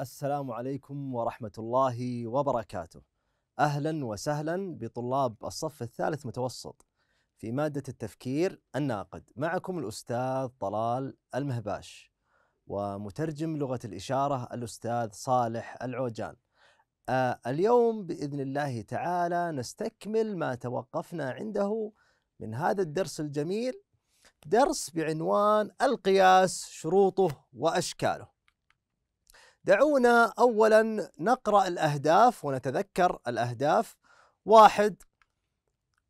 السلام عليكم ورحمة الله وبركاته. أهلا وسهلا بطلاب الصف الثالث متوسط في مادة التفكير الناقد، معكم الأستاذ طلال المهباش ومترجم لغة الإشارة الأستاذ صالح العوجان. آه اليوم بإذن الله تعالى نستكمل ما توقفنا عنده من هذا الدرس الجميل درس بعنوان القياس شروطه وأشكاله. دعونا اولا نقرا الاهداف ونتذكر الاهداف واحد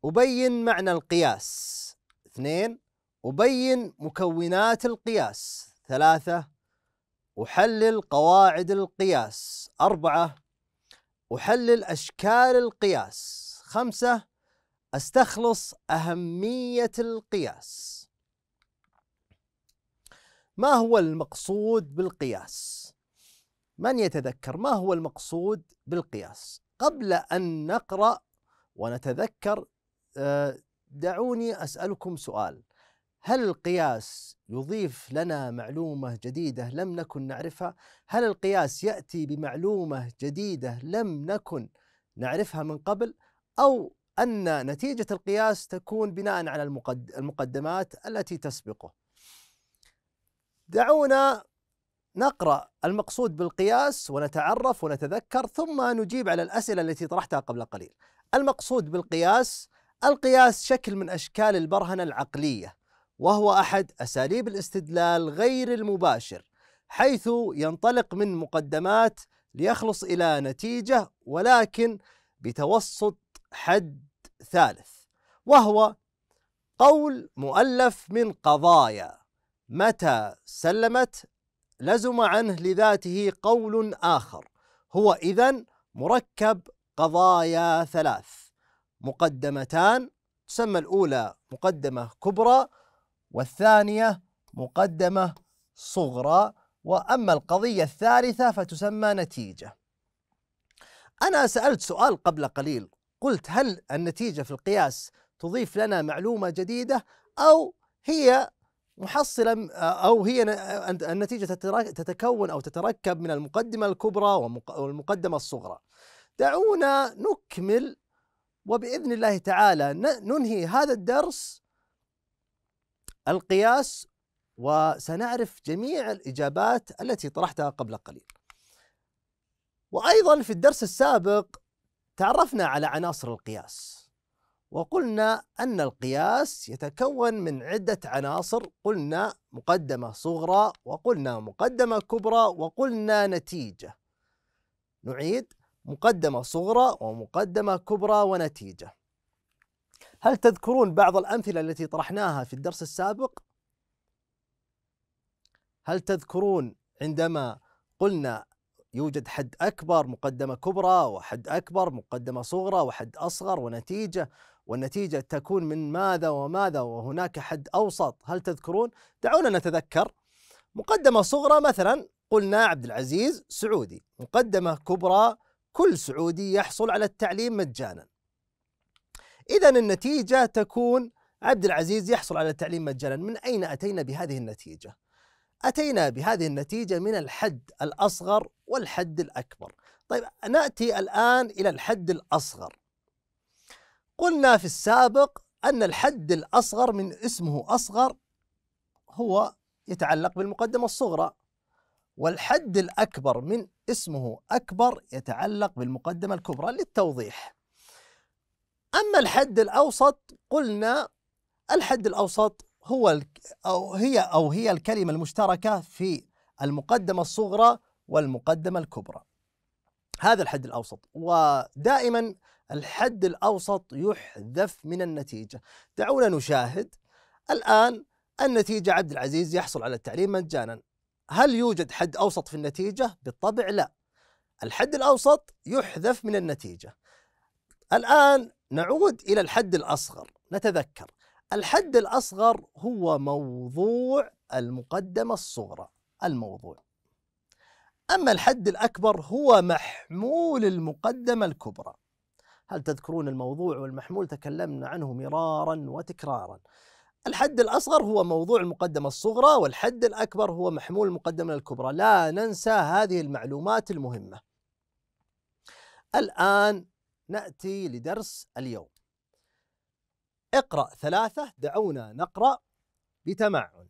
ابين معنى القياس اثنين ابين مكونات القياس ثلاثه احلل قواعد القياس اربعه احلل اشكال القياس خمسه استخلص اهميه القياس ما هو المقصود بالقياس من يتذكر ما هو المقصود بالقياس قبل أن نقرأ ونتذكر آه، دعوني أسألكم سؤال هل القياس يضيف لنا معلومة جديدة لم نكن نعرفها؟ هل القياس يأتي بمعلومة جديدة لم نكن نعرفها من قبل؟ أو أن نتيجة القياس تكون بناء على المقدمات التي تسبقه دعونا نقرأ المقصود بالقياس ونتعرف ونتذكر ثم نجيب على الأسئلة التي طرحتها قبل قليل. المقصود بالقياس القياس شكل من أشكال البرهنة العقلية وهو أحد أساليب الاستدلال غير المباشر حيث ينطلق من مقدمات ليخلص إلى نتيجة ولكن بتوسط حد ثالث وهو قول مؤلف من قضايا متى سلمت لزم عنه لذاته قول آخر هو إذا مركب قضايا ثلاث مقدمتان تسمى الأولى مقدمة كبرى والثانية مقدمة صغرى وأما القضية الثالثة فتسمى نتيجة أنا سألت سؤال قبل قليل قلت هل النتيجة في القياس تضيف لنا معلومة جديدة أو هي محصله او هي النتيجه تتكون او تتركب من المقدمه الكبرى والمقدمه الصغرى. دعونا نكمل وباذن الله تعالى ننهي هذا الدرس القياس وسنعرف جميع الاجابات التي طرحتها قبل قليل. وايضا في الدرس السابق تعرفنا على عناصر القياس. وقلنا أن القياس يتكون من عدة عناصر قلنا مقدمة صغرى وقلنا مقدمة كبرى وقلنا نتيجة نعيد مقدمة صغرى ومقدمة كبرى ونتيجة هل تذكرون بعض الأمثلة التي طرحناها في الدرس السابق؟ هل تذكرون عندما قلنا يوجد حد أكبر مقدمة كبرى وحد أكبر مقدمة صغرى وحد أصغر ونتيجة والنتيجة تكون من ماذا وماذا وهناك حد أوسط هل تذكرون؟ دعونا نتذكر مقدمة صغرى مثلا قلنا عبد العزيز سعودي مقدمة كبرى كل سعودي يحصل على التعليم مجانا إذا النتيجة تكون عبد العزيز يحصل على التعليم مجانا من أين أتينا بهذه النتيجة؟ أتينا بهذه النتيجة من الحد الأصغر والحد الأكبر طيب نأتي الآن إلى الحد الأصغر قلنا في السابق أن الحد الأصغر من اسمه أصغر هو يتعلق بالمقدمة الصغرى والحد الأكبر من اسمه أكبر يتعلق بالمقدمة الكبرى للتوضيح أما الحد الأوسط قلنا الحد الأوسط هو أو هي أو هي الكلمة المشتركة في المقدمة الصغرى والمقدمة الكبرى هذا الحد الاوسط ودائما الحد الاوسط يحذف من النتيجه دعونا نشاهد الان النتيجه عبد العزيز يحصل على التعليم مجانا هل يوجد حد اوسط في النتيجه بالطبع لا الحد الاوسط يحذف من النتيجه الان نعود الى الحد الاصغر نتذكر الحد الاصغر هو موضوع المقدمه الصغرى الموضوع أما الحد الأكبر هو محمول المقدمة الكبرى هل تذكرون الموضوع والمحمول تكلمنا عنه مرارا وتكرارا الحد الأصغر هو موضوع المقدمة الصغرى والحد الأكبر هو محمول المقدمة الكبرى لا ننسى هذه المعلومات المهمة الآن نأتي لدرس اليوم اقرأ ثلاثة دعونا نقرأ بتمعن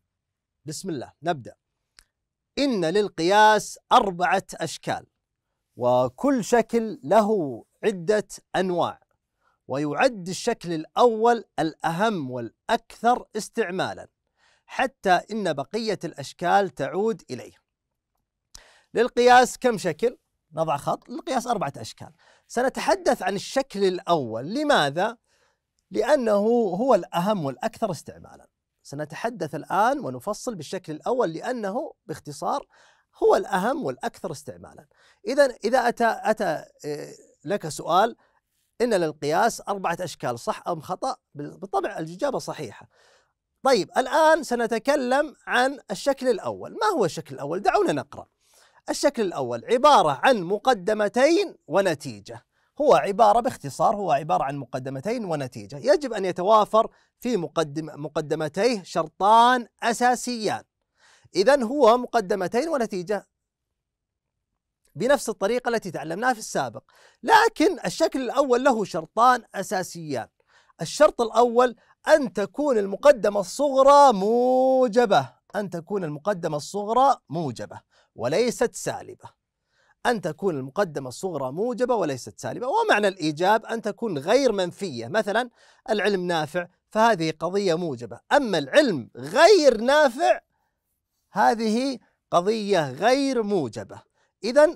بسم الله نبدأ إن للقياس أربعة أشكال وكل شكل له عدة أنواع ويعد الشكل الأول الأهم والأكثر استعمالا حتى إن بقية الأشكال تعود إليه للقياس كم شكل؟ نضع خط للقياس أربعة أشكال سنتحدث عن الشكل الأول لماذا؟ لأنه هو الأهم والأكثر استعمالا سنتحدث الآن ونفصل بالشكل الأول لأنه باختصار هو الأهم والأكثر استعمالا إذا إذا أتى, أتى آه، لك سؤال إن للقياس أربعة أشكال صح أم خطأ بالطبع الإجابة صحيحة طيب الآن سنتكلم عن الشكل الأول ما هو الشكل الأول؟ دعونا نقرأ الشكل الأول عبارة عن مقدمتين ونتيجة هو عبارة باختصار هو عبارة عن مقدمتين ونتيجة يجب أن يتوافر في مقدم مقدمتيه شرطان أساسيان إذا هو مقدمتين ونتيجة بنفس الطريقة التي تعلمناها في السابق لكن الشكل الأول له شرطان أساسيان الشرط الأول أن تكون المقدمة الصغرى موجبة أن تكون المقدمة الصغرى موجبة وليست سالبة أن تكون المقدمة الصغرى موجبة وليست سالبة ومعنى الإيجاب أن تكون غير منفية مثلا العلم نافع فهذه قضية موجبة أما العلم غير نافع هذه قضية غير موجبة إذا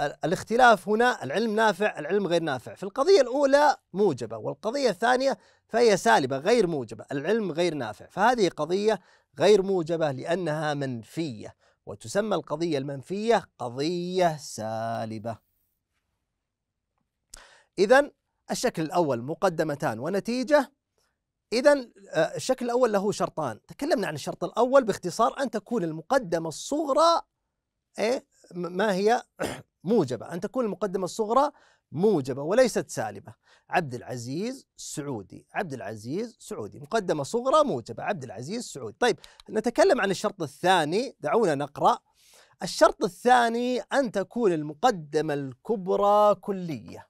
الاختلاف هنا العلم نافع العلم غير نافع في القضية الأولى موجبة والقضية الثانية فهي سالبة غير موجبة العلم غير نافع فهذه قضية غير موجبة لأنها منفية وتسمى القضية المنفية قضية سالبة. إذا الشكل الأول مقدمتان ونتيجة إذا آه، الشكل الأول له شرطان، تكلمنا عن الشرط الأول باختصار أن تكون المقدمة الصغرى إيه ما هي موجبة، أن تكون المقدمة الصغرى موجبة وليست سالبة عبد العزيز سعودي عبد العزيز سعودي مقدمة صغرى موجبة عبد العزيز سعودي طيب نتكلم عن الشرط الثاني دعونا نقرأ الشرط الثاني أن تكون المقدمة الكبرى كلية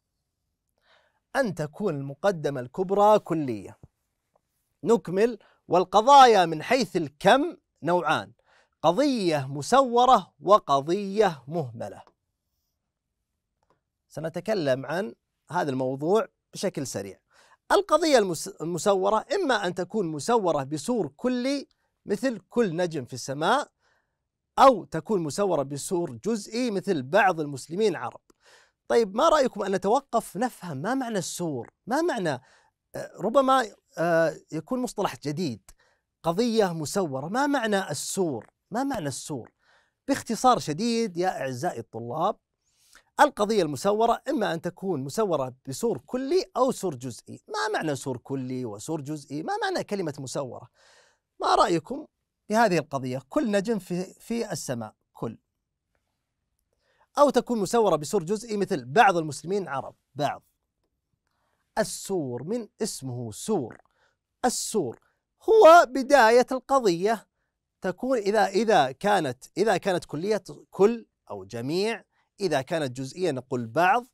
أن تكون المقدمة الكبرى كلية نكمل والقضايا من حيث الكم نوعان قضية مسورة وقضية مهملة سنتكلم عن هذا الموضوع بشكل سريع القضية المسورة إما أن تكون مسورة بسور كلي مثل كل نجم في السماء أو تكون مسورة بسور جزئي مثل بعض المسلمين عرب طيب ما رأيكم أن نتوقف نفهم ما معنى السور ما معنى آه، ربما آه، يكون مصطلح جديد قضية مسورة ما معنى السور ما معنى السور باختصار شديد يا أعزائي الطلاب القضية المسورة إما أن تكون مسورة بسور كلي أو سور جزئي ما معنى سور كلي وسور جزئي ما معنى كلمة مسورة ما رأيكم بهذه القضية كل نجم في, في السماء كل أو تكون مسورة بسور جزئي مثل بعض المسلمين عرب بعض السور من اسمه سور السور هو بداية القضية تكون إذا إذا كانت إذا كانت كلية كل أو جميع إذا كانت جزئية نقول بعض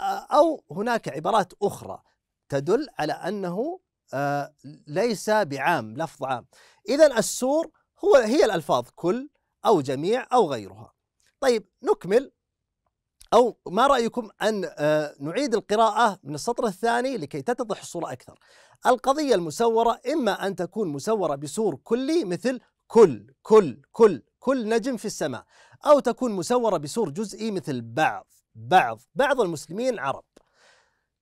آه، أو هناك عبارات أخرى تدل على أنه آه، ليس بعام لفظ عام إذا السور هو هي الألفاظ كل أو جميع أو غيرها طيب نكمل أو ما رأيكم أن آه، نعيد القراءة من السطر الثاني لكي تتضح الصورة أكثر القضية المسورة إما أن تكون مسورة بسور كلي مثل كل كل كل كل نجم في السماء أو تكون مسورة بسور جزئي مثل بعض بعض بعض المسلمين عرب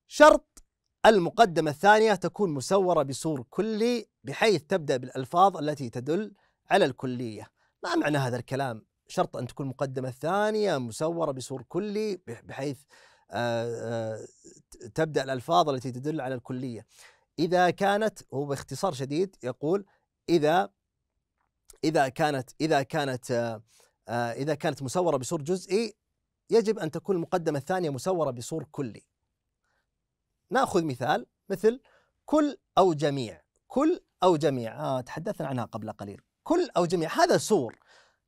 شرط المقدمة الثانية تكون مسورة بسور كلي بحيث تبدأ بالألفاظ التي تدل على الكلية ما معنى هذا الكلام؟ شرط أن تكون المقدمة الثانية مسورة بسور كلي بحيث آه، آه، تبدأ الألفاظ التي تدل على الكلية إذا كانت هو باختصار شديد يقول إذا إذا كانت إذا كانت آه، آه، إذا كانت مسورة بصور جزئي يجب أن تكون المقدمة الثانية مسورة بصور كلي نأخذ مثال مثل كل أو جميع كل أو جميع آه تحدثنا عنها قبل قليل كل أو جميع هذا سور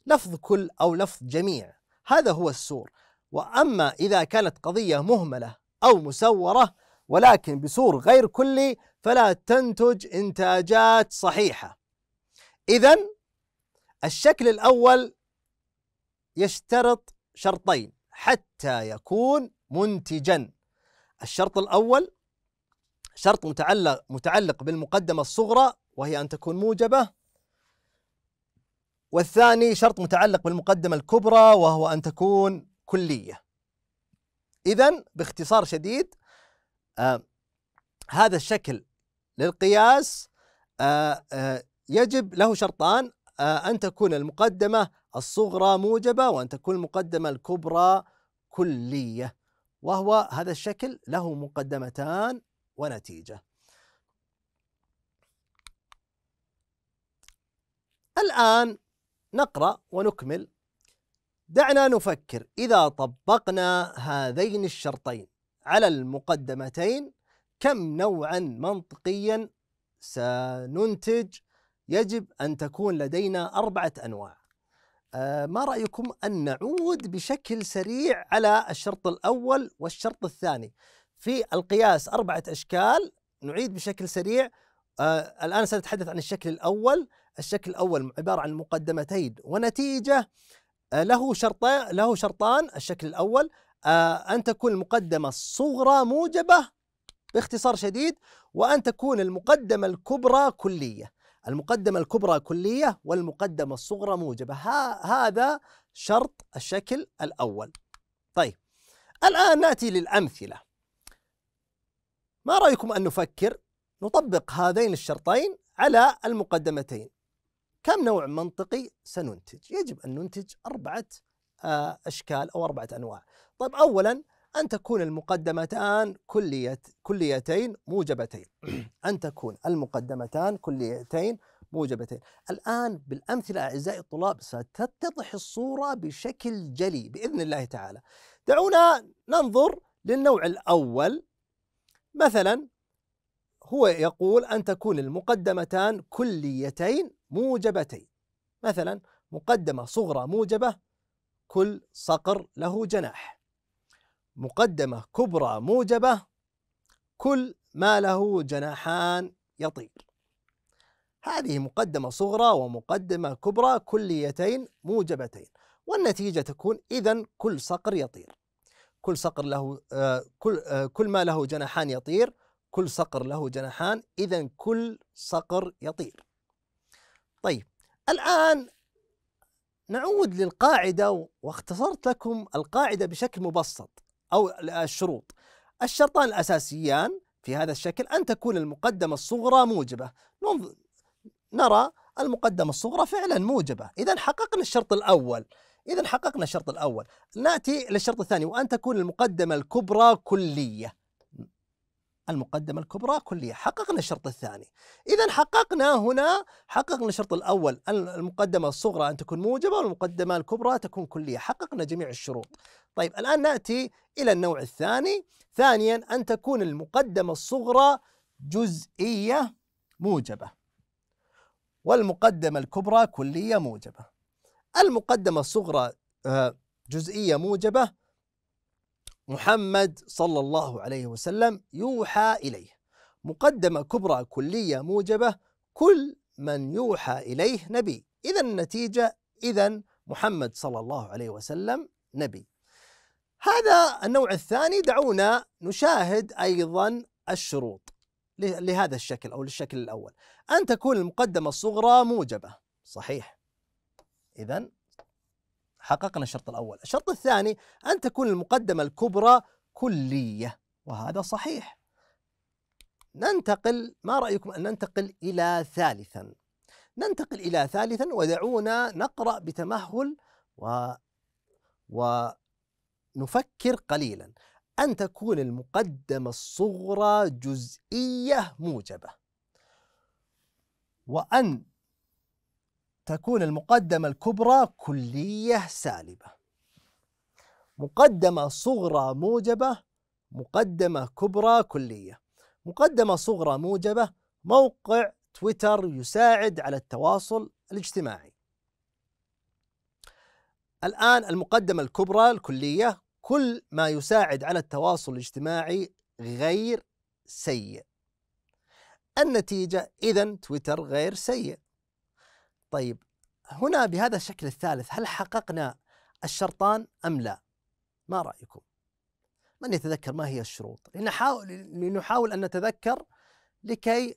لفظ كل أو لفظ جميع هذا هو السور وأما إذا كانت قضية مهملة أو مسورة ولكن بصور غير كلي فلا تنتج إنتاجات صحيحة إذا الشكل الأول يشترط شرطين حتى يكون منتجا الشرط الأول شرط متعلق متعلق بالمقدمة الصغرى وهي أن تكون موجبة والثاني شرط متعلق بالمقدمة الكبرى وهو أن تكون كلية إذا باختصار شديد آه هذا الشكل للقياس آه آه يجب له شرطان آه أن تكون المقدمة الصغرى موجبة وأن تكون المقدمة الكبرى كلية وهو هذا الشكل له مقدمتان ونتيجة الآن نقرأ ونكمل دعنا نفكر إذا طبقنا هذين الشرطين على المقدمتين كم نوعا منطقيا سننتج يجب أن تكون لدينا أربعة أنواع آه، ما رايكم ان نعود بشكل سريع على الشرط الاول والشرط الثاني في القياس اربعه اشكال نعيد بشكل سريع آه، الان سنتحدث عن الشكل الاول الشكل الاول عباره عن مقدمتين ونتيجه آه، له شرطان له شرطان الشكل الاول ان تكون المقدمه الصغرى موجبه باختصار شديد وان تكون المقدمه الكبرى كليه المقدمة الكبرى كلية والمقدمة الصغرى موجبة هذا شرط الشكل الأول طيب الآن نأتي للأمثلة ما رأيكم أن نفكر نطبق هذين الشرطين على المقدمتين كم نوع منطقي سننتج؟ يجب أن ننتج أربعة آه، أشكال أو أربعة أنواع طيب أولا أن تكون المقدمتان كليت كليتين موجبتين أن تكون المقدمتان كليتين موجبتين الآن بالأمثلة أعزائي الطلاب ستتضح الصورة بشكل جلي بإذن الله تعالى دعونا ننظر للنوع الأول مثلا هو يقول أن تكون المقدمتان كليتين موجبتين مثلا مقدمة صغرى موجبة كل صقر له جناح مقدمة كبرى موجبة كل ما له جناحان يطير هذه مقدمة صغرى ومقدمة كبرى كليتين موجبتين والنتيجة تكون إذا كل صقر يطير كل صقر له آه كل آه كل ما له جناحان يطير كل صقر له جناحان إذا كل صقر يطير طيب الآن نعود للقاعدة واختصرت لكم القاعدة بشكل مبسط أو الشروط الشرطان الأساسيان في هذا الشكل أن تكون المقدمة الصغرى موجبة نرى المقدمة الصغرى فعلا موجبة إذا حققنا الشرط الأول إذا حققنا الشرط الأول نأتي للشرط الثاني وأن تكون المقدمة الكبرى كلية المقدمة الكبرى كلية حققنا الشرط الثاني إذا حققنا هنا حققنا الشرط الأول المقدمة الصغرى أن تكون موجبة والمقدمة الكبرى تكون كلية حققنا جميع الشروط طيب الآن نأتي إلى النوع الثاني ثانيا أن تكون المقدمة الصغرى جزئية موجبة والمقدمة الكبرى كلية موجبة المقدمة الصغرى آه، جزئية موجبة محمد صلى الله عليه وسلم يوحى إليه مقدمة كبرى كلية موجبة كل من يوحى إليه نبي إذا النتيجة إذا محمد صلى الله عليه وسلم نبي هذا النوع الثاني دعونا نشاهد أيضا الشروط لهذا الشكل أو للشكل الأول أن تكون المقدمة الصغرى موجبة صحيح إذا حققنا الشرط الأول الشرط الثاني أن تكون المقدمة الكبرى كلية وهذا صحيح ننتقل ما رأيكم أن ننتقل إلى ثالثا ننتقل إلى ثالثا ودعونا نقرأ بتمهل و و نفكر قليلا أن تكون المقدمة الصغرى جزئية موجبة وأن تكون المقدمة الكبرى كلية سالبة مقدمة صغرى موجبة مقدمة كبرى كلية مقدمة صغرى موجبة موقع تويتر يساعد على التواصل الاجتماعي الآن المقدمة الكبرى الكلية كل ما يساعد على التواصل الاجتماعي غير سيء النتيجة إذا تويتر غير سيء طيب هنا بهذا الشكل الثالث هل حققنا الشرطان أم لا ما رأيكم من يتذكر ما هي الشروط لنحاول, لنحاول أن نتذكر لكي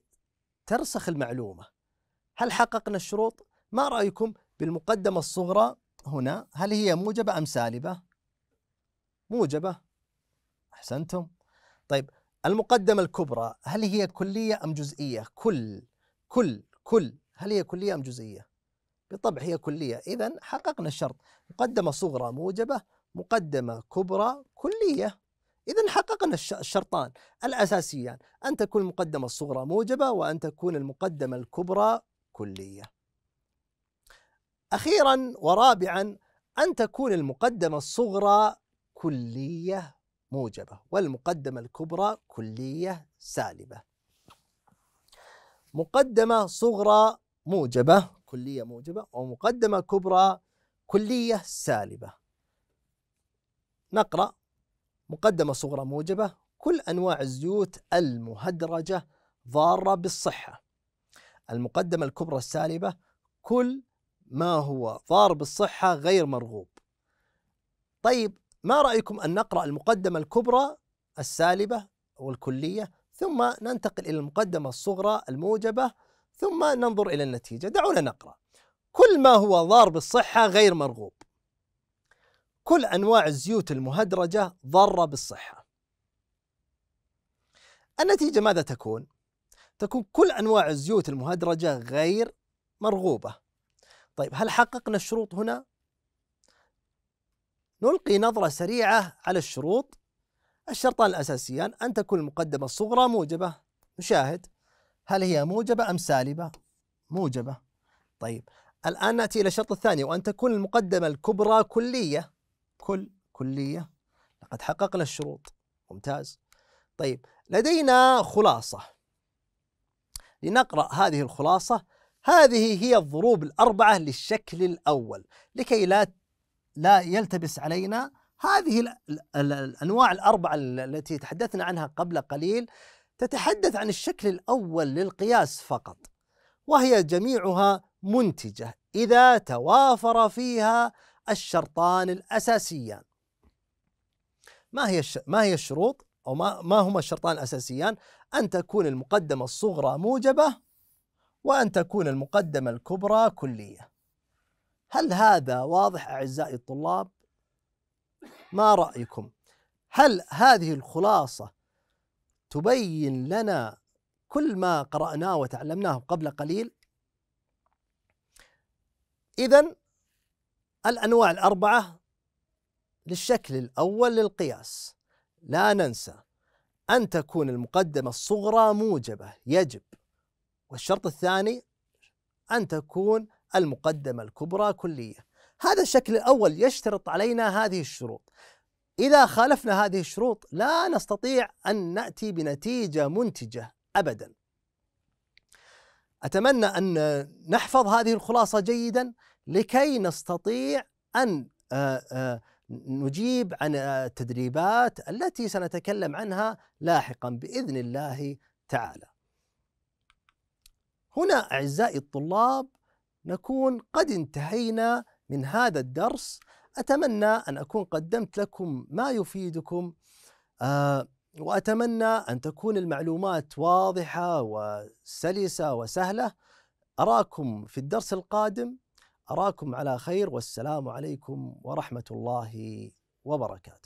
ترسخ المعلومة هل حققنا الشروط ما رأيكم بالمقدمة الصغرى هنا هل هي موجبة أم سالبة؟ موجبة أحسنتم طيب المقدمة الكبرى هل هي كلية أم جزئية؟ كل كل كل هل هي كلية أم جزئية؟ بالطبع هي كلية إذا حققنا الشرط مقدمة صغرى موجبة مقدمة كبرى كلية إذا حققنا الشرطان الأساسيان أن تكون المقدمة الصغرى موجبة وأن تكون المقدمة الكبرى كلية أخيرا ورابعا أن تكون المقدمة الصغرى كلية موجبة والمقدمة الكبرى كلية سالبة مقدمة صغرى موجبة كلية موجبة ومقدمة كبرى كلية سالبة نقرأ مقدمة صغرى موجبة كل أنواع الزيوت المهدرجة ضارة بالصحة المقدمة الكبرى السالبة كل ما هو ضار بالصحة غير مرغوب طيب ما رأيكم أن نقرأ المقدمة الكبرى السالبة والكلية ثم ننتقل إلى المقدمة الصغرى الموجبة ثم ننظر إلى النتيجة دعونا نقرأ كل ما هو ضار بالصحة غير مرغوب كل أنواع الزيوت المهدرجة ضارة بالصحة النتيجة ماذا تكون؟ تكون كل أنواع الزيوت المهدرجة غير مرغوبة طيب هل حققنا الشروط هنا؟ نلقي نظرة سريعة على الشروط الشرطان الأساسيان أن تكون المقدمة الصغرى موجبة نشاهد هل هي موجبة أم سالبة؟ موجبة طيب الآن نأتي إلى الشرط الثاني وأن تكون المقدمة الكبرى كلية كل كلية لقد حققنا الشروط ممتاز طيب لدينا خلاصة لنقرأ هذه الخلاصة هذه هي الضروب الأربعة للشكل الأول لكي لا لا يلتبس علينا هذه الأنواع الأربعة التي تحدثنا عنها قبل قليل تتحدث عن الشكل الأول للقياس فقط وهي جميعها منتجة إذا توافر فيها الشرطان الأساسيان ما هي ما هي الشروط أو ما, ما هما الشرطان الأساسيان أن تكون المقدمة الصغرى موجبة وأن تكون المقدمة الكبرى كلية هل هذا واضح أعزائي الطلاب؟ ما رأيكم؟ هل هذه الخلاصة تبين لنا كل ما قرأناه وتعلمناه قبل قليل؟ إذا الأنواع الأربعة للشكل الأول للقياس لا ننسى أن تكون المقدمة الصغرى موجبة يجب والشرط الثاني أن تكون المقدمة الكبرى كلية هذا الشكل الأول يشترط علينا هذه الشروط إذا خالفنا هذه الشروط لا نستطيع أن نأتي بنتيجة منتجة أبدا أتمنى أن نحفظ هذه الخلاصة جيدا لكي نستطيع أن آه، آه، نجيب عن آه، التدريبات التي سنتكلم عنها لاحقا بإذن الله تعالى هنا أعزائي الطلاب نكون قد انتهينا من هذا الدرس أتمنى أن أكون قدمت لكم ما يفيدكم آه وأتمنى أن تكون المعلومات واضحة وسلسة وسهلة أراكم في الدرس القادم أراكم على خير والسلام عليكم ورحمة الله وبركاته